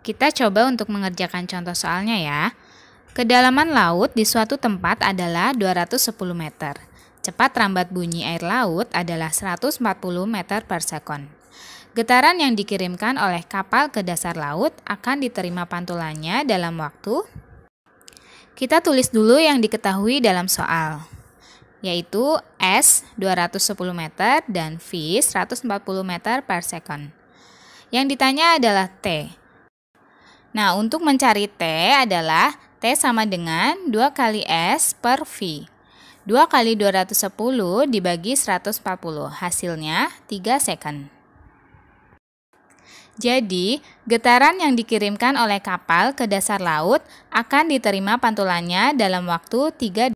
Kita coba untuk mengerjakan contoh soalnya ya. Kedalaman laut di suatu tempat adalah 210 meter. Cepat rambat bunyi air laut adalah 140 meter per sekon. Getaran yang dikirimkan oleh kapal ke dasar laut akan diterima pantulannya dalam waktu. Kita tulis dulu yang diketahui dalam soal, yaitu S 210 meter dan V 140 meter per sekon. Yang ditanya adalah T. Nah, untuk mencari T adalah T sama dengan 2 kali S per V. 2 kali 210 dibagi 140. Hasilnya 3 second. Jadi, getaran yang dikirimkan oleh kapal ke dasar laut akan diterima pantulannya dalam waktu 3